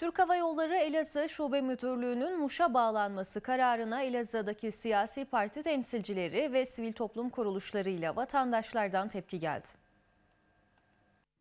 Türk Hava Yolları Elazığ Şube Müdürlüğü'nün Muş'a bağlanması kararına Elazığ'daki siyasi parti temsilcileri ve sivil toplum kuruluşlarıyla vatandaşlardan tepki geldi.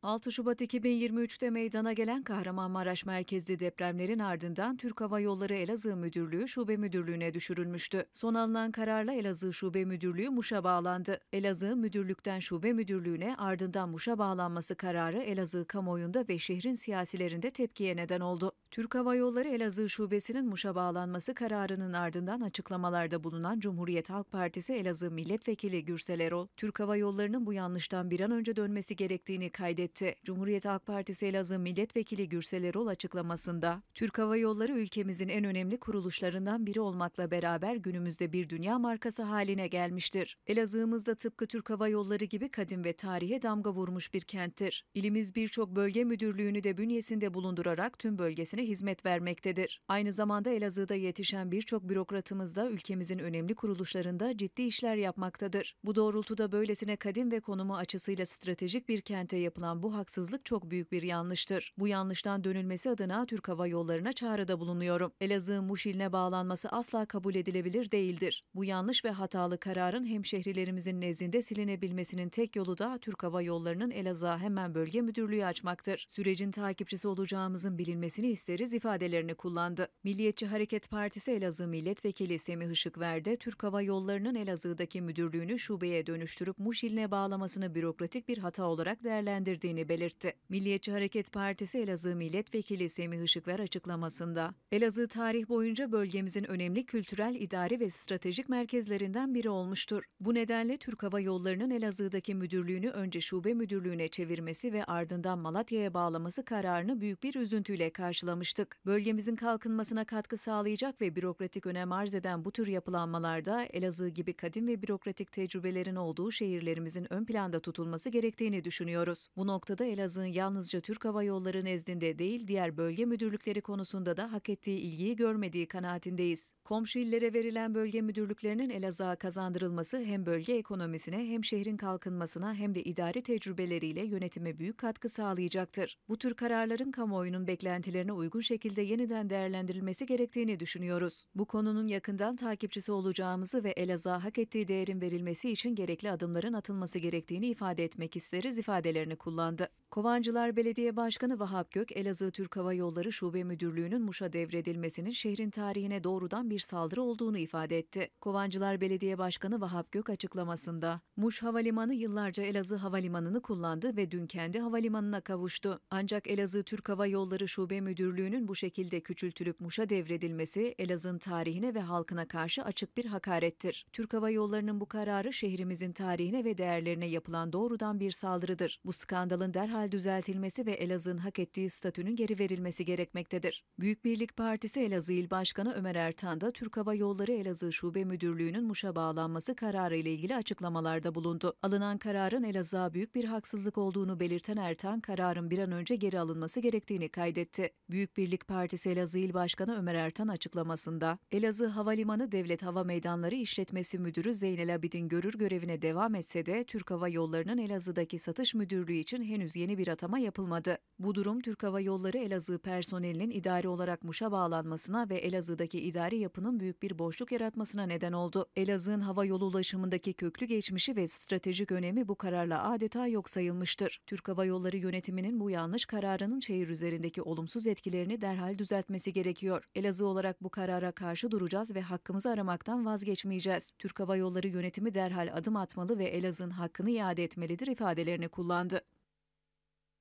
6 Şubat 2023'te meydana gelen Kahramanmaraş merkezli depremlerin ardından Türk Hava Yolları Elazığ Müdürlüğü Şube Müdürlüğü'ne düşürülmüştü. Son alınan kararla Elazığ Şube Müdürlüğü Muş'a bağlandı. Elazığ Müdürlük'ten Şube Müdürlüğü'ne ardından Muş'a bağlanması kararı Elazığ kamuoyunda ve şehrin siyasilerinde tepkiye neden oldu. Türk Hava Yolları Elazığ Şubesi'nin Muş'a bağlanması kararının ardından açıklamalarda bulunan Cumhuriyet Halk Partisi Elazığ Milletvekili Gürsel Erol, Türk Hava Yolları'nın bu yanlıştan bir an önce dönmesi gerektiğini kaydetti. Cumhuriyet Halk Partisi Elazığ Milletvekili Gürsel Erol açıklamasında, Türk Hava Yolları ülkemizin en önemli kuruluşlarından biri olmakla beraber günümüzde bir dünya markası haline gelmiştir. Elazığ'ımızda tıpkı Türk Hava Yolları gibi kadim ve tarihe damga vurmuş bir kenttir. İlimiz birçok bölge müdürlüğünü de bünyesinde bulundurarak tüm bölgesine ülkesine hizmet vermektedir. Aynı zamanda Elazığ'da yetişen birçok bürokratımız da ülkemizin önemli kuruluşlarında ciddi işler yapmaktadır. Bu doğrultuda böylesine kadim ve konumu açısıyla stratejik bir kente yapılan bu haksızlık çok büyük bir yanlıştır. Bu yanlıştan dönülmesi adına Türk Hava Yolları'na çağrıda bulunuyorum. Elazığ'ın Muş iline bağlanması asla kabul edilebilir değildir. Bu yanlış ve hatalı kararın hem şehirlerimizin nezdinde silinebilmesinin tek yolu da Türk Hava Yolları'nın Elazığ'a hemen bölge müdürlüğü açmaktır. Sürecin takipçisi olacağımızın bilinmesini istedim isteriz ifadelerini kullandı. Milliyetçi Hareket Partisi Elazığ Milletvekili Semih Işıkver Türk Hava Yolları'nın Elazığ'daki müdürlüğünü şubeye dönüştürüp Muş iline bağlamasını bürokratik bir hata olarak değerlendirdiğini belirtti. Milliyetçi Hareket Partisi Elazığ Milletvekili Semih Işıkver açıklamasında, Elazığ tarih boyunca bölgemizin önemli kültürel, idari ve stratejik merkezlerinden biri olmuştur. Bu nedenle Türk Hava Yolları'nın Elazığ'daki müdürlüğünü önce şube müdürlüğüne çevirmesi ve ardından Malatya'ya bağlaması kararını büyük bir üzüntüyle karşılamıştır almıştık. Bölgemizin kalkınmasına katkı sağlayacak ve bürokratik önem arz eden bu tür yapılanmalarda Elazığ gibi kadim ve bürokratik tecrübelerin olduğu şehirlerimizin ön planda tutulması gerektiğini düşünüyoruz. Bu noktada Elazığ'ın yalnızca Türk Hava Yolları nezdinde değil diğer bölge müdürlükleri konusunda da hak ettiği ilgiyi görmediği kanaatindeyiz. Komşu illere verilen bölge müdürlüklerinin Elazığ'a kazandırılması hem bölge ekonomisine hem şehrin kalkınmasına hem de idari tecrübeleriyle yönetime büyük katkı sağlayacaktır. Bu tür kararların kamuoyunun beklentilerine uygun şekilde yeniden değerlendirilmesi gerektiğini düşünüyoruz. Bu konunun yakından takipçisi olacağımızı ve Elazığ hak ettiği değerin verilmesi için gerekli adımların atılması gerektiğini ifade etmek isteriz ifadelerini kullandı. Kovancılar Belediye Başkanı Vahap Gök, Elazığ Türk Hava Yolları Şube Müdürlüğü'nün Muş'a devredilmesinin şehrin tarihine doğrudan bir bir saldırı olduğunu ifade etti. Kovancılar Belediye Başkanı Vahap Gök açıklamasında Muş Havalimanı yıllarca Elazığ Havalimanı'nı kullandı ve dün kendi havalimanına kavuştu. Ancak Elazığ Türk Hava Yolları Şube Müdürlüğü'nün bu şekilde küçültülüp Muş'a devredilmesi Elazığ'ın tarihine ve halkına karşı açık bir hakarettir. Türk Hava Yolları'nın bu kararı şehrimizin tarihine ve değerlerine yapılan doğrudan bir saldırıdır. Bu skandalın derhal düzeltilmesi ve Elazığ'ın hak ettiği statünün geri verilmesi gerekmektedir. Büyük Birlik Partisi Elazığ İl Başkanı Ömer Ertan da hakkında Türk Hava Yolları Elazığ Şube Müdürlüğü'nün Muş'a bağlanması kararı ile ilgili açıklamalarda bulundu. Alınan kararın Elazığ'a büyük bir haksızlık olduğunu belirten Ertan, kararın bir an önce geri alınması gerektiğini kaydetti. Büyük Birlik Partisi Elazığ İl Başkanı Ömer Ertan açıklamasında, Elazığ Havalimanı Devlet Hava Meydanları İşletmesi Müdürü Zeynel Abidin Görür görevine devam etse de Türk Hava Yolları'nın Elazığ'daki satış müdürlüğü için henüz yeni bir atama yapılmadı. Bu durum Türk Hava Yolları Elazığ personelinin idari olarak Muş'a bağlanmasına ve Elazığ'daki idari yapı yapının büyük bir boşluk yaratmasına neden oldu. Elazığ'ın hava yolu ulaşımındaki köklü geçmişi ve stratejik önemi bu kararla adeta yok sayılmıştır. Türk Hava Yolları yönetiminin bu yanlış kararının şehir üzerindeki olumsuz etkilerini derhal düzeltmesi gerekiyor. Elazığ olarak bu karara karşı duracağız ve hakkımızı aramaktan vazgeçmeyeceğiz. Türk Hava Yolları yönetimi derhal adım atmalı ve Elazığ'ın hakkını iade etmelidir ifadelerini kullandı.